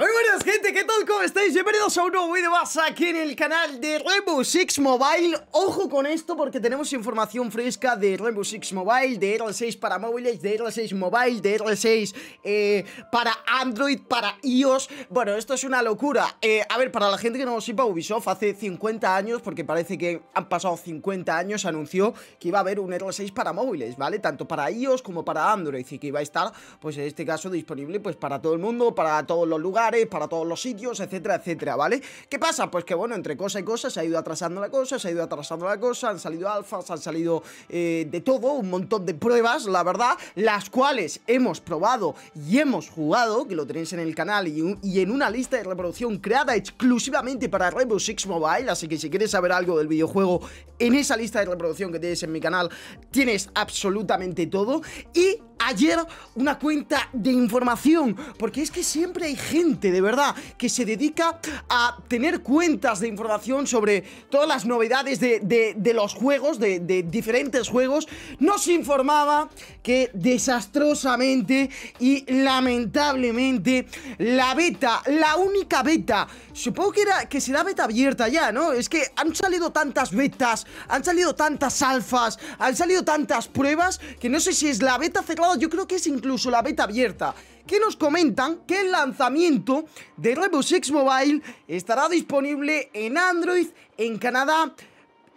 Everybody gente? ¿Qué tal? ¿Cómo estáis? Bienvenidos a un nuevo vídeo más aquí en el canal de Rainbow Six Mobile Ojo con esto porque tenemos información fresca de Rainbow Six Mobile De r 6 para móviles, de r 6 Mobile, de r 6 eh, para Android, para iOS Bueno, esto es una locura eh, A ver, para la gente que no lo sepa, Ubisoft hace 50 años Porque parece que han pasado 50 años Anunció que iba a haber un r 6 para móviles, ¿vale? Tanto para iOS como para Android Y que iba a estar, pues en este caso, disponible pues para todo el mundo, para todos los lugares, para todos los sitios, etcétera, etcétera, ¿vale? ¿Qué pasa? Pues que bueno, entre cosa y cosa se ha ido atrasando la cosa, se ha ido atrasando la cosa, han salido alfas, han salido eh, de todo, un montón de pruebas, la verdad, las cuales hemos probado y hemos jugado, que lo tenéis en el canal y, y en una lista de reproducción creada exclusivamente para Rainbow Six Mobile, así que si quieres saber algo del videojuego, en esa lista de reproducción que tienes en mi canal tienes absolutamente todo y ayer una cuenta de información, porque es que siempre hay gente, de verdad, que se dedica a tener cuentas de información sobre todas las novedades de, los juegos, de, diferentes juegos, nos informaba que desastrosamente y lamentablemente la beta, la única beta, supongo que, era, que será beta abierta ya, ¿no? Es que han salido tantas betas, han salido tantas alfas, han salido tantas pruebas, que no sé si es la beta cerrada yo creo que es incluso la beta abierta, que nos comentan que el lanzamiento de Rainbow Six Mobile estará disponible en Android, en Canadá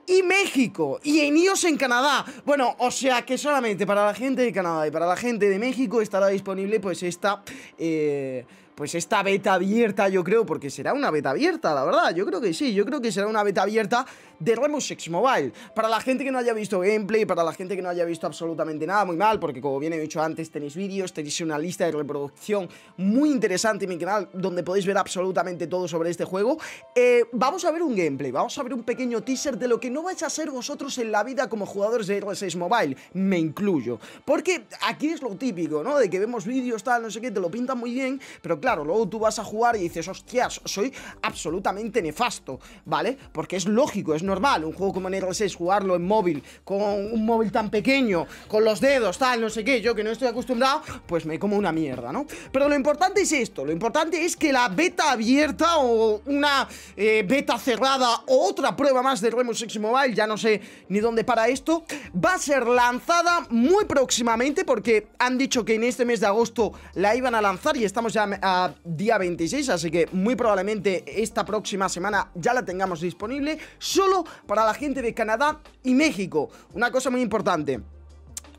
y México y en iOS en Canadá. Bueno, o sea que solamente para la gente de Canadá y para la gente de México estará disponible pues esta... Eh, pues esta beta abierta, yo creo, porque será una beta abierta, la verdad, yo creo que sí, yo creo que será una beta abierta de Rainbow Six Mobile. Para la gente que no haya visto gameplay, para la gente que no haya visto absolutamente nada, muy mal, porque como bien he dicho antes, tenéis vídeos, tenéis una lista de reproducción muy interesante en mi canal, donde podéis ver absolutamente todo sobre este juego. Eh, vamos a ver un gameplay, vamos a ver un pequeño teaser de lo que no vais a ser vosotros en la vida como jugadores de Rainbow 6 Mobile, me incluyo. Porque aquí es lo típico, ¿no? De que vemos vídeos, tal, no sé qué, te lo pintan muy bien, pero claro, luego tú vas a jugar y dices, hostias, soy absolutamente nefasto, ¿vale? Porque es lógico, es normal, un juego como NR6, jugarlo en móvil, con un móvil tan pequeño, con los dedos, tal, no sé qué, yo que no estoy acostumbrado, pues me como una mierda, ¿no? Pero lo importante es esto, lo importante es que la beta abierta o una eh, beta cerrada o otra prueba más de Remo 6 Mobile, ya no sé ni dónde para esto, va a ser lanzada muy próximamente porque han dicho que en este mes de agosto la iban a lanzar y estamos ya a día 26, así que muy probablemente esta próxima semana ya la tengamos disponible solo para la gente de Canadá y México. Una cosa muy importante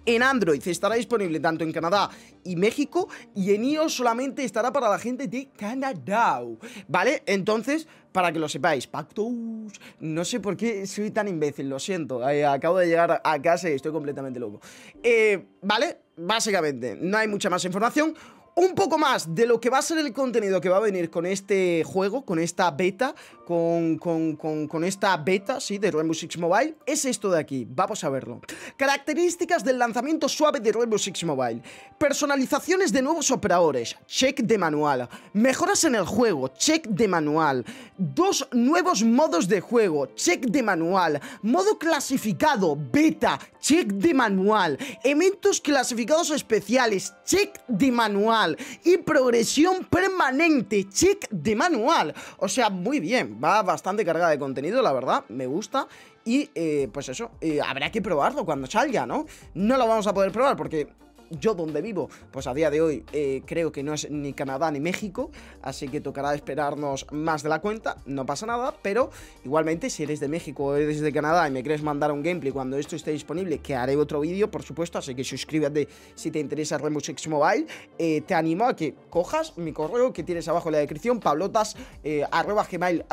en Android estará disponible tanto en Canadá y México y en iOS solamente estará para la gente de Canadá, ¿vale? Entonces, para que lo sepáis, Pactos, no sé por qué soy tan imbécil, lo siento, eh, acabo de llegar a casa y estoy completamente loco. Eh, ¿Vale? Básicamente, no hay mucha más información un poco más de lo que va a ser el contenido que va a venir con este juego, con esta beta, con, esta beta, sí, de Rainbow Six Mobile, es esto de aquí, vamos a verlo. Características del lanzamiento suave de Rainbow Six Mobile. Personalizaciones de nuevos operadores, check de manual. Mejoras en el juego, check de manual. Dos nuevos modos de juego, check de manual. Modo clasificado, beta, check de manual. Eventos clasificados especiales, check de manual y progresión permanente, check de manual. O sea, muy bien, va bastante cargada de contenido, la verdad, me gusta. Y eh, pues eso, eh, habrá que probarlo cuando salga, ¿no? No lo vamos a poder probar porque yo donde vivo, pues a día de hoy eh, creo que no es ni Canadá ni México, así que tocará esperarnos más de la cuenta, no pasa nada, pero igualmente si eres de México o eres de Canadá y me quieres mandar un gameplay cuando esto esté disponible, que haré otro vídeo, por supuesto, así que suscríbete si te interesa Rainbow Mobile, eh, te animo a que cojas mi correo que tienes abajo en la descripción, pablotas, eh,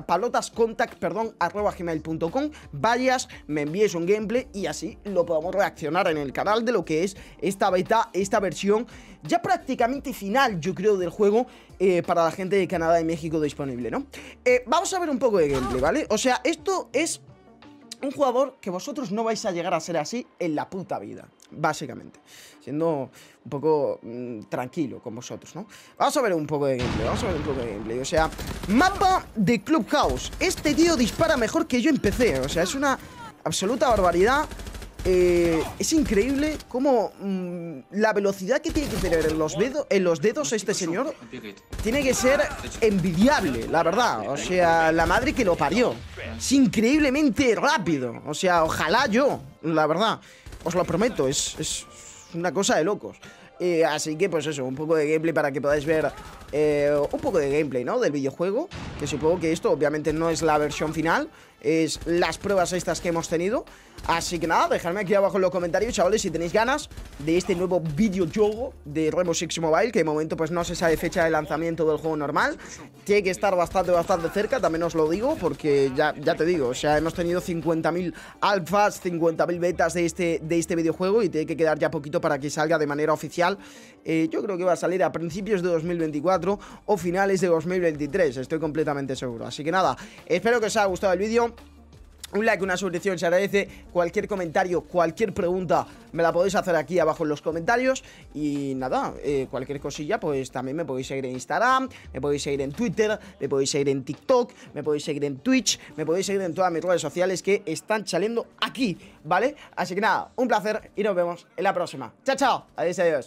Pablotascontact perdón, gmail.com, vayas, me envíes un gameplay y así lo podamos reaccionar en el canal de lo que es esta beta esta versión ya prácticamente final, yo creo, del juego eh, para la gente de Canadá y México disponible, ¿no? Eh, vamos a ver un poco de gameplay, ¿vale? O sea, esto es un jugador que vosotros no vais a llegar a ser así en la puta vida, básicamente. Siendo un poco mm, tranquilo con vosotros, ¿no? Vamos a ver un poco de gameplay, vamos a ver un poco de gameplay. O sea, mapa de Clubhouse. Este tío dispara mejor que yo empecé. O sea, es una absoluta barbaridad. Eh, es increíble cómo mm, la velocidad que tiene que tener en los, dedos, en los dedos este señor tiene que ser envidiable, la verdad. O sea, la madre que lo parió. Es increíblemente rápido. O sea, ojalá yo, la verdad. Os lo prometo, es, una cosa de locos. Eh, así que pues eso, un poco de gameplay para que podáis ver eh, un poco de gameplay, ¿no? Del videojuego que supongo que esto obviamente no es la versión final, es las pruebas estas que hemos tenido. Así que nada, dejadme aquí abajo en los comentarios, chavales, si tenéis ganas de este nuevo videojuego de Rainbow Six Mobile, que de momento pues no se sabe fecha de lanzamiento del juego normal. Tiene que estar bastante, bastante cerca, también os lo digo, porque ya, ya te digo, o sea, hemos tenido 50.000 alfas, 50.000 betas de este, de este videojuego y tiene que quedar ya poquito para que salga de manera oficial. Eh, yo creo que va a salir a principios de 2024 o finales de 2023, estoy completamente seguro. Así que nada, espero que os haya gustado el vídeo. Un like, una suscripción se agradece. Cualquier comentario, cualquier pregunta me la podéis hacer aquí abajo en los comentarios. Y nada, eh, cualquier cosilla, pues también me podéis seguir en Instagram, me podéis seguir en Twitter, me podéis seguir en TikTok, me podéis seguir en Twitch, me podéis seguir en todas mis redes sociales que están saliendo aquí, ¿vale? Así que nada, un placer y nos vemos en la próxima. Chao, chao. Adiós, adiós.